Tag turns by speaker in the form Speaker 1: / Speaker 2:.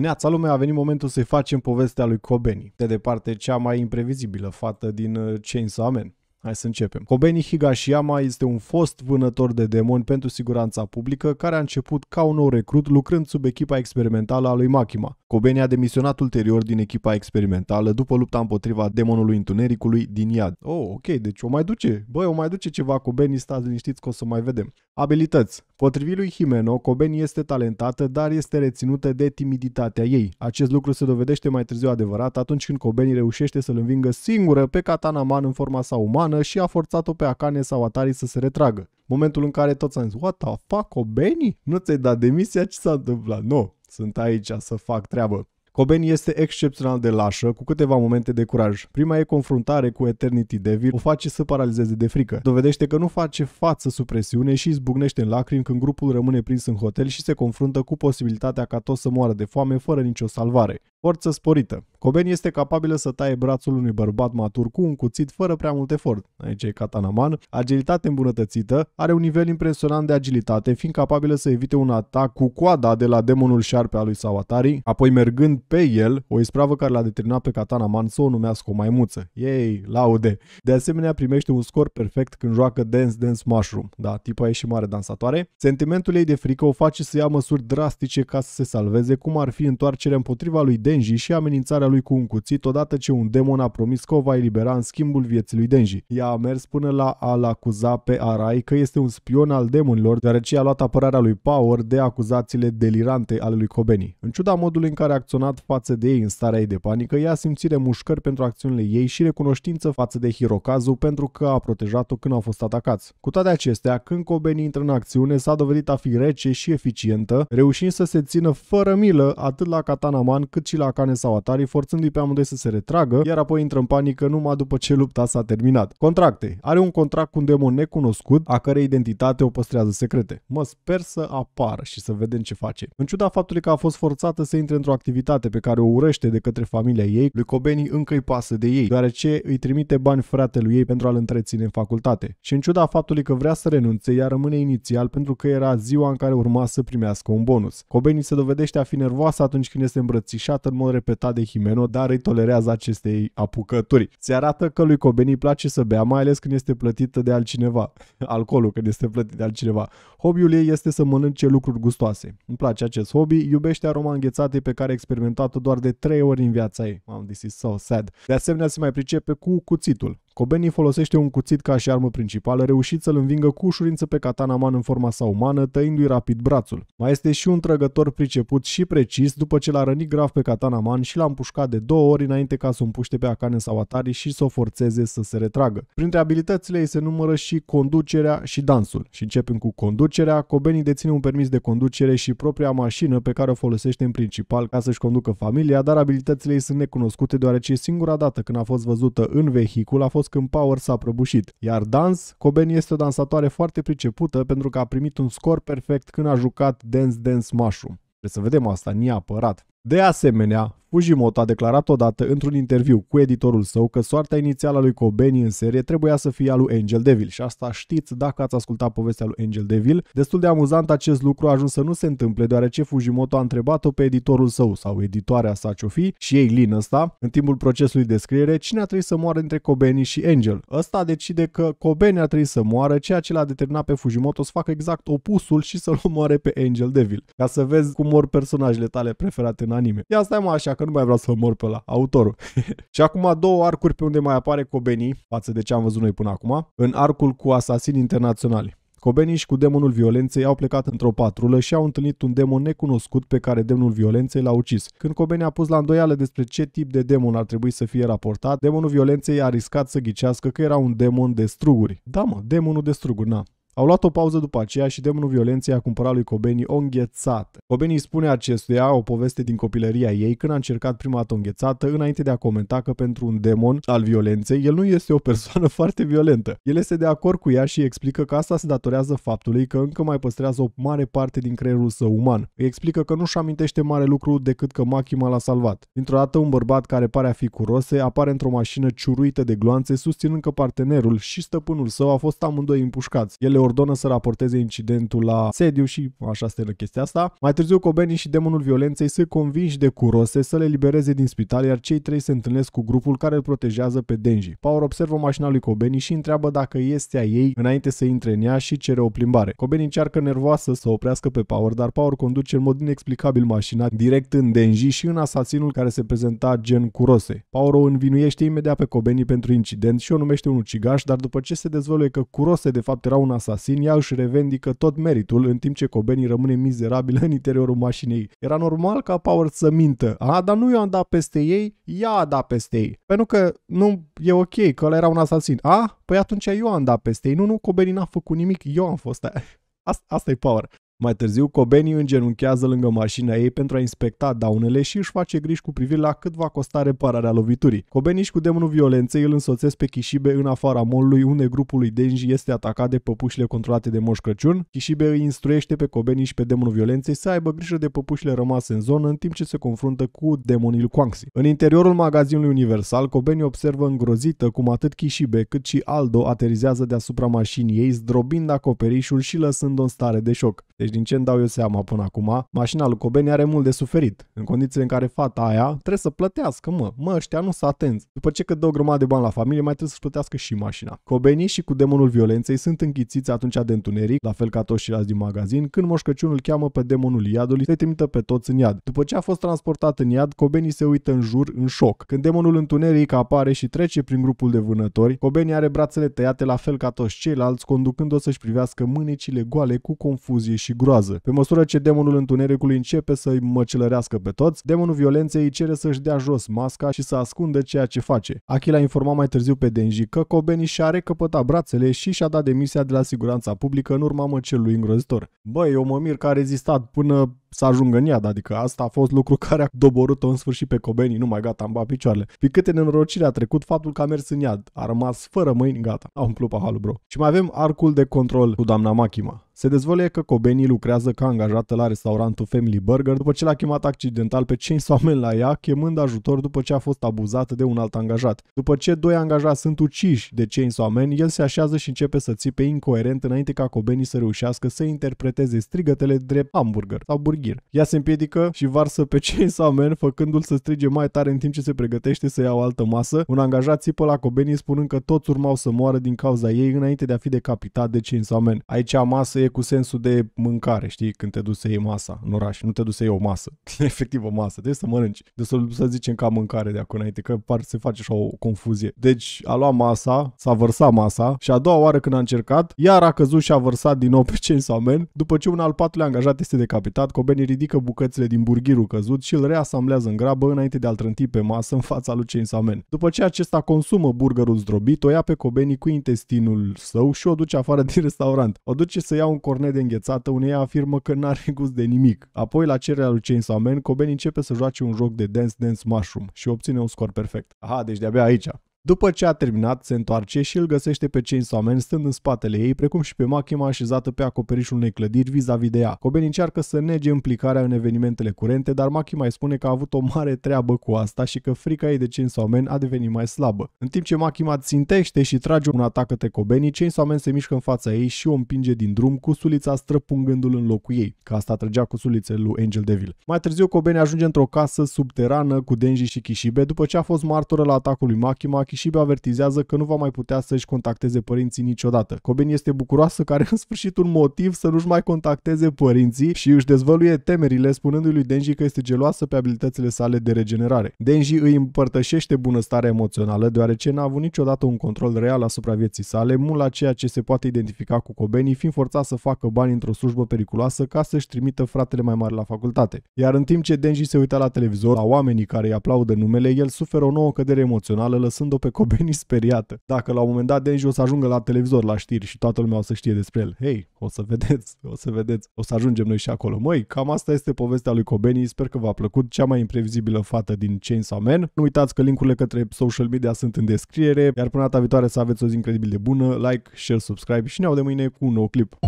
Speaker 1: Neața lumea, a venit momentul să-i facem povestea lui Kobeni, de departe cea mai imprevizibilă fată din uh, Chainsaw Man. Hai să începem. Kobeni Higashiyama este un fost vânător de demoni pentru siguranța publică care a început ca un nou recrut lucrând sub echipa experimentală a lui Makima. Cobain a demisionat ulterior din echipa experimentală după lupta împotriva demonului întunericului din iad. Oh, ok, deci o mai duce. Băi, o mai duce ceva Cobain, stați liniștiți că o să mai vedem. Abilități. Potrivit lui Himeno, Cobain este talentată, dar este reținută de timiditatea ei. Acest lucru se dovedește mai târziu adevărat atunci când Cobain reușește să-l învingă singură pe Katana Man în forma sa umană și a forțat-o pe Akane sau Atari să se retragă. Momentul în care toți am zis, what the fuck, Cobain? Nu ți-ai dat demisia? Ce s-a întâmplat? No, sunt aici să fac treabă. Coben este excepțional de lașă, cu câteva momente de curaj. Prima e confruntare cu Eternity Devil, o face să paralizeze de frică. Dovedește că nu face față supresiune și izbucnește în lacrimi când grupul rămâne prins în hotel și se confruntă cu posibilitatea ca toți să moară de foame fără nicio salvare. Forță sporită. Coben este capabilă să taie brațul unui bărbat matur cu un cuțit fără prea mult efort. Aici e Katanaman. Agilitate îmbunătățită, are un nivel impresionant de agilitate, fiind capabilă să evite un atac cu coada de la demonul șarpe al lui Sawatari, apoi mergând pe el, o ispravă care l-a determinat pe Katanaman să o numească o maimuță. Ei, laude! De asemenea, primește un scor perfect când joacă Dance Dance Mushroom. Da, tipa e și mare dansatoare. Sentimentul ei de frică o face să ia măsuri drastice ca să se salveze, cum ar fi întoarcerea împotriva lui Denji și amenințarea lui lui cu un cuțit odată ce un demon a promis că o va elibera în schimbul vieții lui Denji. Ea a mers până la a-l acuza pe Arai că este un spion al demonilor, deoarece a luat apărarea lui Power de acuzațiile delirante ale lui Kobeni. În ciuda modului în care a acționat față de ei în starea ei de panică, ea a simțit remușcări pentru acțiunile ei și recunoștință față de Hirokazu pentru că a protejat-o când au fost atacați. Cu toate acestea, când Kobeni intră în acțiune, s-a dovedit a fi rece și eficientă, reușind să se țină fără milă atât la Katanaman cât și la Akane Sawatari, forțându-i pe amândoi să se retragă, iar apoi intră în panică numai după ce lupta s-a terminat. Contracte. Are un contract cu un demon necunoscut, a cărei identitate o păstrează secrete. Mă sper să apară și să vedem ce face. În ciuda faptului că a fost forțată să intre într-o activitate pe care o urăște de către familia ei, lui Cobeni încă îi pasă de ei, deoarece îi trimite bani fratelui ei pentru a-l întreține în facultate. Și în ciuda faptului că vrea să renunțe, ea rămâne inițial pentru că era ziua în care urma să primească un bonus. Cobeni se dovedește a fi nervoasă atunci când este îmbrățișată în mod repetat de Hime Meno, dar îi tolerează acestei apucături. Se arată că lui Cobeni îi place să bea, mai ales când este plătită de altcineva. Alcoolul când este plătit de altcineva. Hobby-ul ei este să mănânce lucruri gustoase. Îmi place acest hobby, iubește aroma înghețată pe care a experimentat-o doar de 3 ori în viața ei. Wow, this is so sad. De asemenea, se mai pricepe cu cuțitul. Kobeni folosește un cuțit ca și armă principală, reușit să-l învingă cu ușurință pe Katanaman în forma sa umană, tăindu-i rapid brațul. Mai este și un trăgător priceput și precis după ce l-a rănit grav pe Katanaman și l-a împușcat de două ori înainte ca să împuște pe Akane sau Atari și să o forțeze să se retragă. Printre abilitățile ei se numără și conducerea și dansul. Și începem cu conducerea, Kobeni deține un permis de conducere și propria mașină pe care o folosește în principal ca să-și conducă familia, dar abilitățile ei sunt necunoscute deoarece singura dată când a fost văzută în vehicul a fost fost când Power s-a prăbușit. Iar Dans, Coben este o dansatoare foarte pricepută pentru că a primit un scor perfect când a jucat Dance Dance Mushroom. Trebuie să vedem asta neapărat. De asemenea, Fujimoto a declarat odată într-un interviu cu editorul său că soarta inițială a lui Kobeni în serie trebuia să fie a lui Angel Devil și asta știți dacă ați ascultat povestea lui Angel Devil. Destul de amuzant acest lucru a ajuns să nu se întâmple deoarece Fujimoto a întrebat-o pe editorul său sau editoarea sa ce fi și ei Lin ăsta, în timpul procesului de scriere, cine a trebuit să moară între Kobeni și Angel. Ăsta decide că Kobeni a trebuit să moară, ceea ce l-a determinat pe Fujimoto să facă exact opusul și să-l omoare pe Angel Devil, ca să vezi cum mor personajele tale preferate în anime. Ia stai mă așa că nu mai vreau să mor pe la autorul. și acum două arcuri pe unde mai apare Cobeni, față de ce am văzut noi până acum, în arcul cu asasini internaționali. Cobeni și cu demonul violenței au plecat într-o patrulă și au întâlnit un demon necunoscut pe care demonul violenței l-a ucis. Când Cobeni a pus la îndoială despre ce tip de demon ar trebui să fie raportat, demonul violenței a riscat să ghicească că era un demon de struguri. Da mă, demonul de struguri, na. Au luat o pauză după aceea și demonul violenței a cumpărat lui Cobeni o înghețată. Cobeni îi spune acestuia o poveste din copilăria ei când a încercat prima dată o înghețată înainte de a comenta că pentru un demon al violenței el nu este o persoană foarte violentă. El este de acord cu ea și explică că asta se datorează faptului că încă mai păstrează o mare parte din creierul său uman. Îi explică că nu-și amintește mare lucru decât că Machima l-a salvat. Dintr-o dată un bărbat care pare a fi cu rose apare într-o mașină ciuruită de gloanțe susținând că partenerul și stăpânul său a fost amândoi împușcați. Ele ordonă să raporteze incidentul la sediu și așa stă chestia asta. Mai târziu, Cobeni și demonul violenței se convinși de curose să le libereze din spital, iar cei trei se întâlnesc cu grupul care îl protejează pe Denji. Power observă mașina lui Cobeni și întreabă dacă este a ei înainte să intre în ea și cere o plimbare. Cobeni încearcă nervoasă să oprească pe Power, dar Power conduce în mod inexplicabil mașina direct în Denji și în asasinul care se prezenta gen curose. Power o învinuiește imediat pe Cobeni pentru incident și o numește un ucigaș, dar după ce se dezvăluie că curose de fapt era un asasin, asasin, ea își revendică tot meritul, în timp ce Cobeni rămâne mizerabil în interiorul mașinii. Era normal ca Power să mintă. A, dar nu eu am dat peste ei, ea a dat peste ei. Pentru că nu e ok, că ăla era un asasin. A, păi atunci eu am dat peste ei. Nu, nu, Cobeni n-a făcut nimic, eu am fost aia. Asta, asta e power. Mai târziu, Cobeni îngenunchează lângă mașina ei pentru a inspecta daunele și își face griji cu privire la cât va costa repararea loviturii. Cobeni și cu demonul violenței îl însoțesc pe Kishibe în afara molului unde grupul lui Denji este atacat de păpușile controlate de Moș Crăciun. Kishibe îi instruiește pe Cobeni și pe demonul violenței să aibă grijă de păpușile rămase în zonă în timp ce se confruntă cu demonii Quanxi. În interiorul magazinului Universal, Cobeni observă îngrozită cum atât Kishibe cât și Aldo aterizează deasupra mașinii ei, zdrobind acoperișul și lăsând-o în stare de șoc. Deci din ce îmi dau eu seama până acum, mașina lui Cobeni are mult de suferit. În condițiile în care fata aia trebuie să plătească, mă. Mă, ăștia nu s-a atenți. După ce că dă o grămadă de bani la familie, mai trebuie să plătească și mașina. Cobeni și cu demonul violenței sunt închițiți atunci de întuneric, la fel ca toți și din magazin, când moșcăciunul cheamă pe demonul iadului se trimită pe toți în iad. După ce a fost transportat în iad, Cobeni se uită în jur în șoc. Când demonul întuneric apare și trece prin grupul de vânători, Cobeni are brațele tăiate la fel ca toți ceilalți, conducând-o să-și privească mânecile goale cu confuzie și groază. Pe măsură ce demonul întunericului începe să i măcelărească pe toți, demonul violenței îi cere să-și dea jos masca și să ascundă ceea ce face. Achila informa mai târziu pe Denji că Kobeni și-a recăpătat brațele și și-a dat demisia de la siguranța publică în urma măcelului îngrozitor. Băi, eu mă mir că a rezistat până să ajungă în iad, adică asta a fost lucru care a doborât-o în sfârșit pe Kobeni, nu mai gata, am bat picioarele. Pe câte nenorocire a trecut faptul că a mers în iad, a rămas fără mâini, gata, a umplut pahalul, bro. Și mai avem arcul de control cu doamna Makima. Se dezvăluie că Cobeni lucrează ca angajată la restaurantul Family Burger după ce l-a chemat accidental pe 5 oameni la ea, chemând ajutor după ce a fost abuzată de un alt angajat. După ce doi angajați sunt uciși de 5 oameni, el se așează și începe să țipe incoerent înainte ca Cobeni să reușească să interpreteze strigătele drept hamburger sau burghir. Ea se împiedică și varsă pe 5 oameni, făcându-l să strige mai tare în timp ce se pregătește să ia o altă masă. Un angajat țipă la Cobeni spunând că toți urmau să moară din cauza ei înainte de a fi decapitat de 5 oameni. Aici masă e e cu sensul de mâncare, știi, când te duci să iei masa în oraș, nu te duci să iei o masă, efectiv o masă, trebuie să mănânci, de deci să, să zicem ca mâncare de acolo înainte, că par se face așa o confuzie. Deci a luat masa, s-a vărsat masa și a doua oară când a încercat, iar a căzut și a vărsat din nou pe cei Samen, după ce un al patrulea angajat este decapitat, Coben ridică bucățile din burghirul căzut și îl reasamblează în grabă înainte de a-l trânti pe masă în fața lui Chen Samen. După ce acesta consumă burgerul zdrobit, o ia pe Cobeni cu intestinul său și o duce afară din restaurant. O duce să ia un un cornet de înghețată, unea afirmă că n-ar fi gust de nimic. Apoi, la cererea lui Chainsaw Man, Cobain începe să joace un joc de Dance Dance Mushroom și obține un scor perfect. Aha, deci de-abia aici. După ce a terminat, se întoarce și îl găsește pe Chainsaw Man stând în spatele ei, precum și pe Makima așezată pe acoperișul unei clădiri vis-a-vis de ea. Coben încearcă să nege implicarea în evenimentele curente, dar Makima îi spune că a avut o mare treabă cu asta și că frica ei de Chainsaw Man a devenit mai slabă. În timp ce Makima țintește și trage un atac către Kobeni, Chainsaw Man se mișcă în fața ei și o împinge din drum cu sulița străpungându-l în locul ei, ca asta trăgea cu sulițele lui Angel Devil. Mai târziu Kobeni ajunge într-o casă subterană cu Denji și Kishibe după ce a fost martoră la atacul lui Makima, Kishibe avertizează că nu va mai putea să-și contacteze părinții niciodată. Coben este bucuroasă că are în sfârșit un motiv să nu-și mai contacteze părinții și își dezvăluie temerile spunându-i lui Denji că este geloasă pe abilitățile sale de regenerare. Denji îi împărtășește bunăstarea emoțională deoarece n-a avut niciodată un control real asupra vieții sale, mult la ceea ce se poate identifica cu Kobeni fiind forțat să facă bani într-o slujbă periculoasă ca să-și trimită fratele mai mare la facultate. Iar în timp ce Denji se uita la televizor, la oamenii care îi aplaudă numele, el suferă o nouă cădere emoțională lăsând-o pe Cobeni speriată. Dacă la un moment dat Denji o să ajungă la televizor, la știri și toată lumea o să știe despre el. Hei, o să vedeți, o să vedeți, o să ajungem noi și acolo. Măi, cam asta este povestea lui Cobeni, sper că v-a plăcut, cea mai imprevizibilă fată din Chainsaw Man. Nu uitați că linkurile către social media sunt în descriere, iar până data viitoare să aveți o zi incredibil de bună, like, share, subscribe și ne audem mâine cu un nou clip.